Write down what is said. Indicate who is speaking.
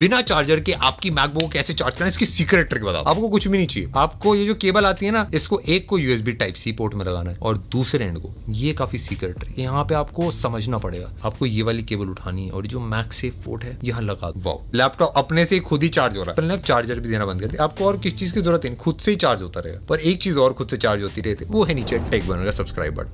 Speaker 1: बिना चार्जर के आपकी मैकबुक को कैसे चार्ज करना इसकी सीक्रेट ट्रिक बताओ आपको कुछ भी नहीं चाहिए आपको ये जो केबल आती है ना इसको एक को यूएसबी टाइप सी पोर्ट में लगाना है और दूसरे एंड को ये काफी सीक्रेट ट्रिक यहाँ पे आपको समझना पड़ेगा आपको ये वाली केबल उठानी है और जो मैक सेफ पोर्ट है यहाँ लगा वाओ लैपटॉप अपने से खुद ही चार्ज हो रहा है पहले चार्जर भी देना बंद कर दिया आपको और किस चीज की जरूरत है खुद से ही चार्ज होता रहेगा पर एक चीज और खुद से चार्ज होती रहती है वो है नीचे टेक बनेगा सब्सक्राइब बटन